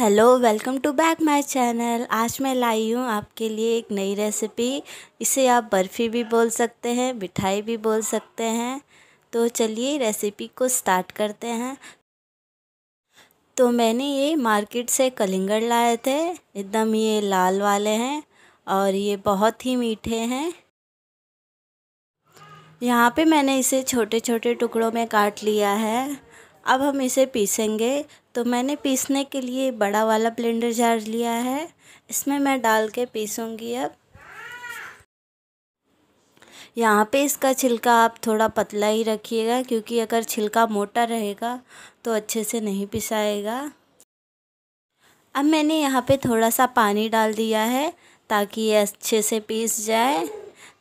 hello welcome to back my channel आज मैं लाई हूँ आपके लिए एक नई रेसिपी इसे आप बर्फ़ी भी बोल सकते हैं मिठाई भी बोल सकते हैं तो चलिए रेसिपी को स्टार्ट करते हैं तो मैंने ये मार्केट से कलिंगड़ लाए थे एकदम ये लाल वाले हैं और ये बहुत ही मीठे हैं यहाँ पे मैंने इसे छोटे छोटे टुकड़ों में काट लिया है अब हम इसे पीसेंगे तो मैंने पीसने के लिए बड़ा वाला ब्लेंडर जार लिया है इसमें मैं डाल के पीसूँगी अब यहाँ पे इसका छिलका आप थोड़ा पतला ही रखिएगा क्योंकि अगर छिलका मोटा रहेगा तो अच्छे से नहीं पिसाएगा अब मैंने यहाँ पे थोड़ा सा पानी डाल दिया है ताकि ये अच्छे से पीस जाए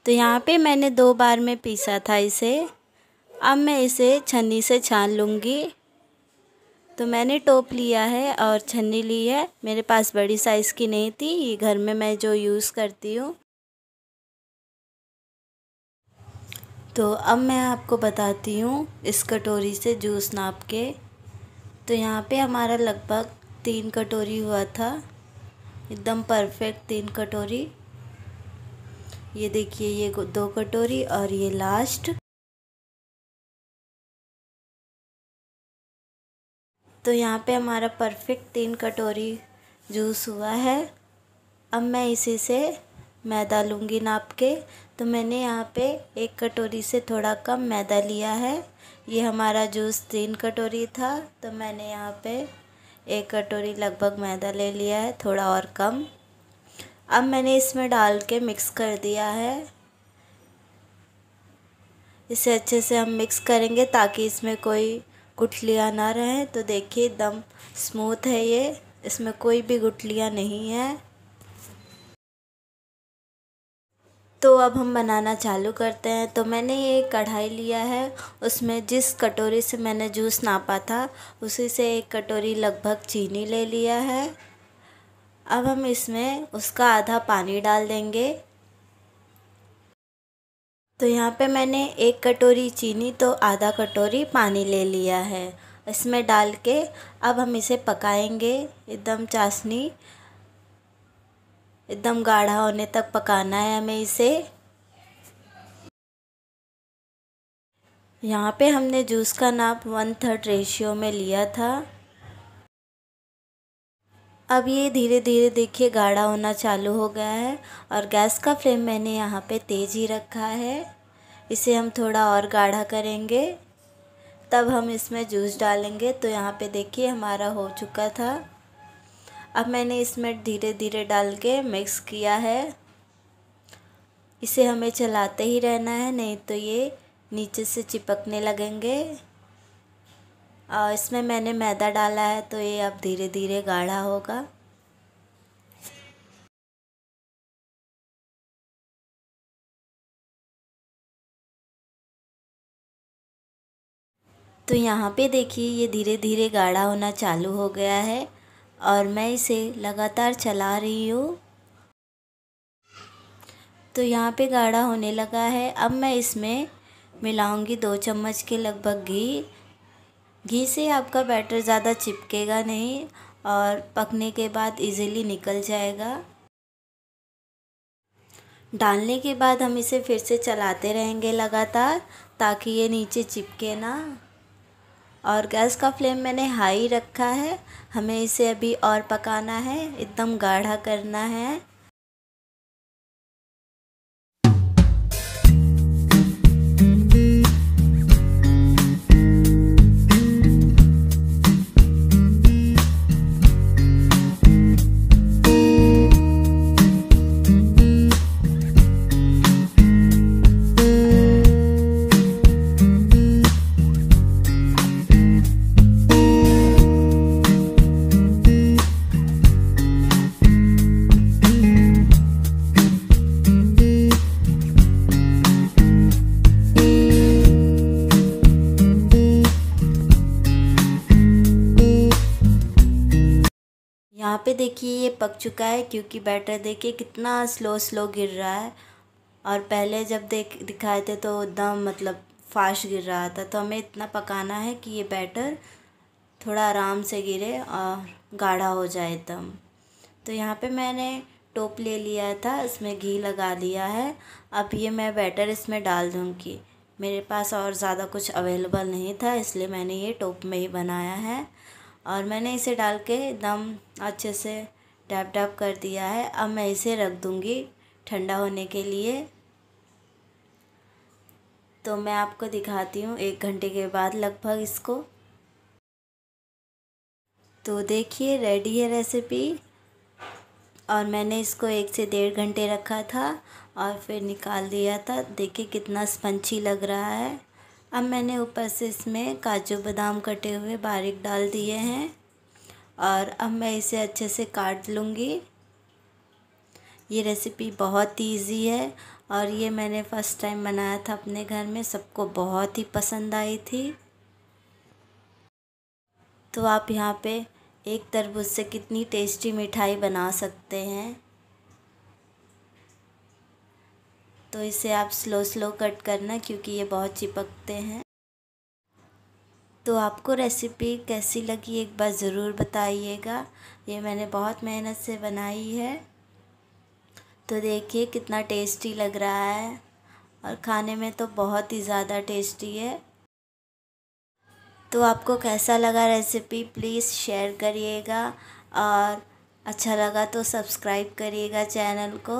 तो यहाँ पे मैंने दो बार में पीसा था इसे अब मैं इसे छन्नी से छान लूँगी तो मैंने टोप लिया है और छन्नी ली है मेरे पास बड़ी साइज़ की नहीं थी ये घर में मैं जो यूज़ करती हूँ तो अब मैं आपको बताती हूँ इस कटोरी से जूस नाप के तो यहाँ पे हमारा लगभग तीन कटोरी हुआ था एकदम परफेक्ट तीन कटोरी ये देखिए ये दो कटोरी और ये लास्ट तो यहाँ पे हमारा परफेक्ट तीन कटोरी जूस हुआ है अब मैं इसी से मैदा लूँगी नाप के तो मैंने यहाँ पे एक कटोरी से थोड़ा कम मैदा लिया है ये हमारा जूस तीन कटोरी था तो मैंने यहाँ पे एक कटोरी लगभग मैदा ले लिया है थोड़ा और कम अब मैंने इसमें डाल के मिक्स कर दिया है इसे अच्छे से हम मिक्स करेंगे ताकि इसमें कोई गुठलियाँ ना रहें तो देखिए एकदम स्मूथ है ये इसमें कोई भी गुठलियाँ नहीं है तो अब हम बनाना चालू करते हैं तो मैंने ये कढ़ाई लिया है उसमें जिस कटोरी से मैंने जूस नापा था उसी से एक कटोरी लगभग चीनी ले लिया है अब हम इसमें उसका आधा पानी डाल देंगे तो यहाँ पे मैंने एक कटोरी चीनी तो आधा कटोरी पानी ले लिया है इसमें डाल के अब हम इसे पकाएंगे एकदम चाशनी एकदम गाढ़ा होने तक पकाना है हमें इसे यहाँ पे हमने जूस का नाप वन थर्ड रेशियो में लिया था अब ये धीरे धीरे देखिए गाढ़ा होना चालू हो गया है और गैस का फ्लेम मैंने यहाँ पे तेज़ ही रखा है इसे हम थोड़ा और गाढ़ा करेंगे तब हम इसमें जूस डालेंगे तो यहाँ पे देखिए हमारा हो चुका था अब मैंने इसमें धीरे धीरे डाल के मिक्स किया है इसे हमें चलाते ही रहना है नहीं तो ये नीचे से चिपकने लगेंगे इसमें मैंने मैदा डाला है तो ये अब धीरे धीरे गाढ़ा होगा तो यहाँ पे देखिए ये धीरे धीरे गाढ़ा होना चालू हो गया है और मैं इसे लगातार चला रही हूँ तो यहाँ पे गाढ़ा होने लगा है अब मैं इसमें मिलाऊंगी दो चम्मच के लगभग घी घी से आपका बैटर ज़्यादा चिपकेगा नहीं और पकने के बाद इजीली निकल जाएगा डालने के बाद हम इसे फिर से चलाते रहेंगे लगातार ताकि ये नीचे चिपके ना और गैस का फ्लेम मैंने हाई रखा है हमें इसे अभी और पकाना है एकदम गाढ़ा करना है पे देखिए ये पक चुका है क्योंकि बैटर देखिए कितना स्लो स्लो गिर रहा है और पहले जब देख दिखाए थे तो एकदम मतलब फास्ट गिर रहा था तो हमें इतना पकाना है कि ये बैटर थोड़ा आराम से गिरे और गाढ़ा हो जाए एकदम तो यहाँ पे मैंने टोप ले लिया था इसमें घी लगा लिया है अब ये मैं बैटर इसमें डाल दूँगी मेरे पास और ज़्यादा कुछ अवेलेबल नहीं था इसलिए मैंने ये टोप में ही बनाया है और मैंने इसे डाल के एकदम अच्छे से डैप डैप कर दिया है अब मैं इसे रख दूँगी ठंडा होने के लिए तो मैं आपको दिखाती हूँ एक घंटे के बाद लगभग इसको तो देखिए रेडी है रेसिपी और मैंने इसको एक से डेढ़ घंटे रखा था और फिर निकाल दिया था देखिए कितना स्पंची लग रहा है अब मैंने ऊपर से इसमें काजू बादाम कटे हुए बारीक डाल दिए हैं और अब मैं इसे अच्छे से काट लूँगी ये रेसिपी बहुत इजी है और ये मैंने फ़र्स्ट टाइम बनाया था अपने घर में सबको बहुत ही पसंद आई थी तो आप यहाँ पे एक तरबूज से कितनी टेस्टी मिठाई बना सकते हैं तो इसे आप स्लो स्लो कट करना क्योंकि ये बहुत चिपकते हैं तो आपको रेसिपी कैसी लगी एक बार ज़रूर बताइएगा ये मैंने बहुत मेहनत से बनाई है तो देखिए कितना टेस्टी लग रहा है और खाने में तो बहुत ही ज़्यादा टेस्टी है तो आपको कैसा लगा रेसिपी प्लीज़ शेयर करिएगा और अच्छा लगा तो सब्सक्राइब करिएगा चैनल को